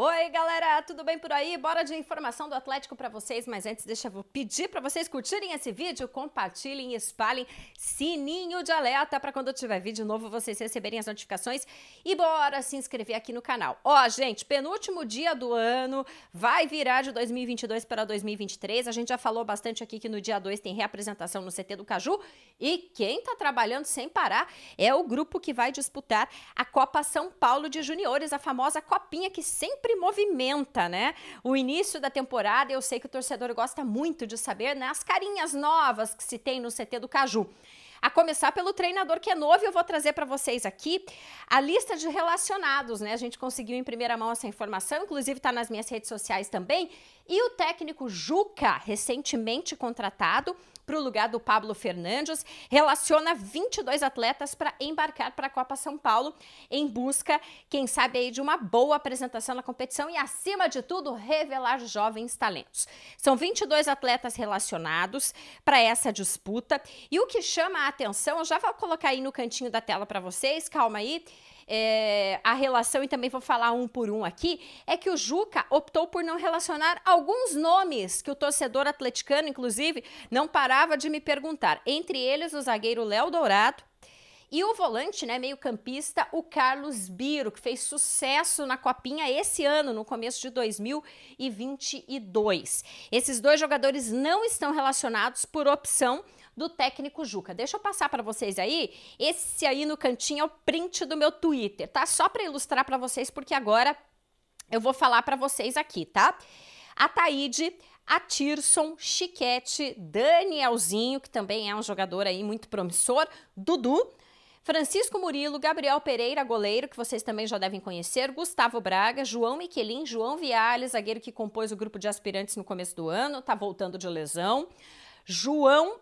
Oi, galera, tudo bem por aí? Bora de informação do Atlético para vocês, mas antes deixa eu pedir para vocês curtirem esse vídeo, compartilhem, espalhem, sininho de alerta para quando tiver vídeo novo vocês receberem as notificações e bora se inscrever aqui no canal. Ó, gente, penúltimo dia do ano, vai virar de 2022 para 2023. A gente já falou bastante aqui que no dia 2 tem reapresentação no CT do Caju e quem tá trabalhando sem parar é o grupo que vai disputar a Copa São Paulo de Juniores, a famosa copinha que sempre sempre movimenta, né? O início da temporada, eu sei que o torcedor gosta muito de saber, né? As carinhas novas que se tem no CT do Caju. A começar pelo treinador que é novo, eu vou trazer para vocês aqui a lista de relacionados, né? A gente conseguiu em primeira mão essa informação, inclusive está nas minhas redes sociais também. E o técnico Juca, recentemente contratado, para o lugar do Pablo Fernandes, relaciona 22 atletas para embarcar para a Copa São Paulo em busca, quem sabe aí, de uma boa apresentação na competição e, acima de tudo, revelar jovens talentos. São 22 atletas relacionados para essa disputa e o que chama a atenção, eu já vou colocar aí no cantinho da tela para vocês, calma aí, é, a relação, e também vou falar um por um aqui, é que o Juca optou por não relacionar alguns nomes que o torcedor atleticano, inclusive, não parava de me perguntar. Entre eles, o zagueiro Léo Dourado, e o volante, né, meio-campista, o Carlos Biro, que fez sucesso na Copinha esse ano, no começo de 2022. Esses dois jogadores não estão relacionados por opção do técnico Juca. Deixa eu passar para vocês aí. Esse aí no cantinho é o print do meu Twitter, tá? Só para ilustrar para vocês, porque agora eu vou falar para vocês aqui, tá? A Taíde, a Tirson, Chiquete, Danielzinho, que também é um jogador aí muito promissor, Dudu, Francisco Murilo, Gabriel Pereira, goleiro, que vocês também já devem conhecer, Gustavo Braga, João Miquelin, João Viales, zagueiro que compôs o grupo de aspirantes no começo do ano, tá voltando de lesão, João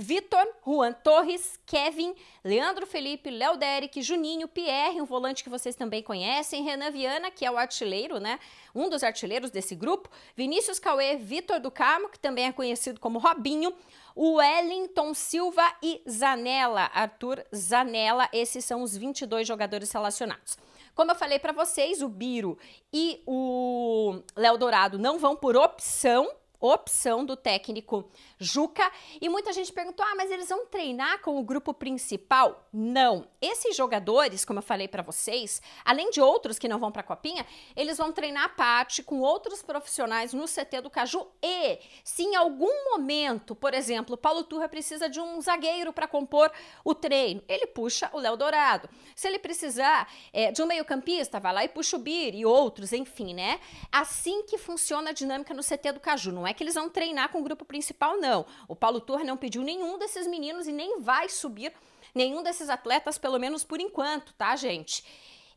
Vitor, Juan Torres, Kevin, Leandro Felipe, Léo Derek, Juninho, Pierre, um volante que vocês também conhecem, Renan Viana, que é o artilheiro, né? Um dos artilheiros desse grupo, Vinícius Cauê, Vitor do Carmo, que também é conhecido como Robinho, Wellington Silva e Zanella, Arthur Zanella, esses são os 22 jogadores relacionados. Como eu falei para vocês, o Biro e o Léo Dourado não vão por opção, opção do técnico Juca. E muita gente perguntou: ah, mas eles vão treinar com o grupo principal? Não. Esses jogadores, como eu falei para vocês, além de outros que não vão para a Copinha, eles vão treinar a parte com outros profissionais no CT do Caju. E se em algum momento, por exemplo, Paulo Turra precisa de um zagueiro para compor o treino, ele puxa o Léo Dourado. Se ele precisar é, de um meio-campista, vai lá e puxa o Bir e outros, enfim, né? Assim que funciona a dinâmica no CT do Caju, não é? é que eles vão treinar com o grupo principal, não. O Paulo Turra não pediu nenhum desses meninos e nem vai subir nenhum desses atletas, pelo menos por enquanto, tá, gente?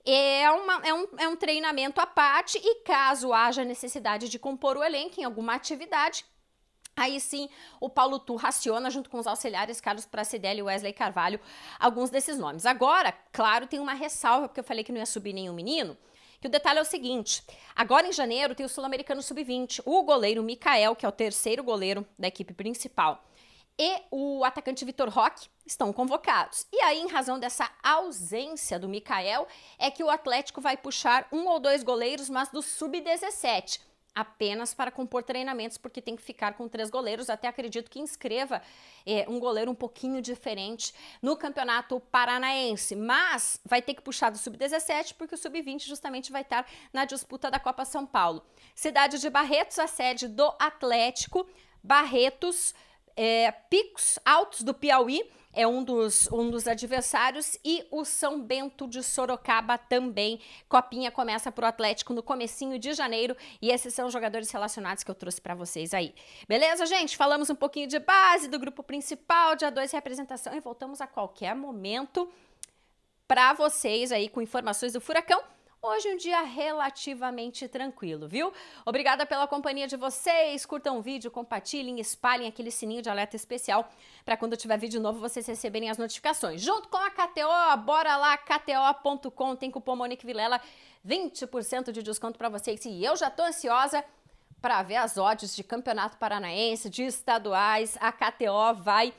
É, uma, é, um, é um treinamento à parte e caso haja necessidade de compor o elenco em alguma atividade, Aí sim, o Paulo Tu raciona, junto com os auxiliares Carlos Pracidelli e Wesley Carvalho, alguns desses nomes. Agora, claro, tem uma ressalva, porque eu falei que não ia subir nenhum menino. Que o detalhe é o seguinte: agora em janeiro tem o Sul-Americano Sub-20. O goleiro Mikael, que é o terceiro goleiro da equipe principal, e o atacante Vitor Roque estão convocados. E aí, em razão dessa ausência do Mikael, é que o Atlético vai puxar um ou dois goleiros, mas do Sub-17 apenas para compor treinamentos, porque tem que ficar com três goleiros. Até acredito que inscreva é, um goleiro um pouquinho diferente no Campeonato Paranaense. Mas vai ter que puxar do Sub-17, porque o Sub-20 justamente vai estar na disputa da Copa São Paulo. Cidade de Barretos, a sede do Atlético, Barretos, é, Picos Altos do Piauí é um dos, um dos adversários e o São Bento de Sorocaba também. Copinha começa para o Atlético no comecinho de janeiro e esses são os jogadores relacionados que eu trouxe para vocês aí. Beleza, gente? Falamos um pouquinho de base, do grupo principal, dia 2 representação e voltamos a qualquer momento para vocês aí com informações do Furacão. Hoje um dia relativamente tranquilo, viu? Obrigada pela companhia de vocês. Curtam o vídeo, compartilhem, espalhem aquele sininho de alerta especial para quando tiver vídeo novo vocês receberem as notificações. Junto com a KTO, bora lá, kto.com, tem cupom Monique Vilela, 20% de desconto para vocês. E eu já tô ansiosa para ver as odds de Campeonato Paranaense, de estaduais. A KTO vai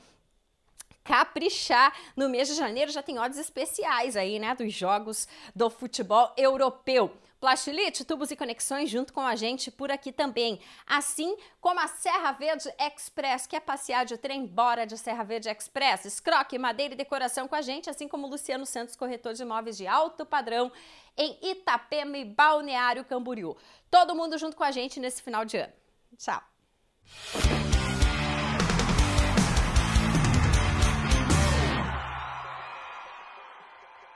caprichar. No mês de janeiro já tem odds especiais aí, né, dos jogos do futebol europeu. Plastilite, tubos e conexões junto com a gente por aqui também. Assim como a Serra Verde Express, quer passear de trem, bora de Serra Verde Express. Scroque, madeira e decoração com a gente, assim como Luciano Santos, corretor de imóveis de alto padrão em Itapema e Balneário Camboriú. Todo mundo junto com a gente nesse final de ano. Tchau.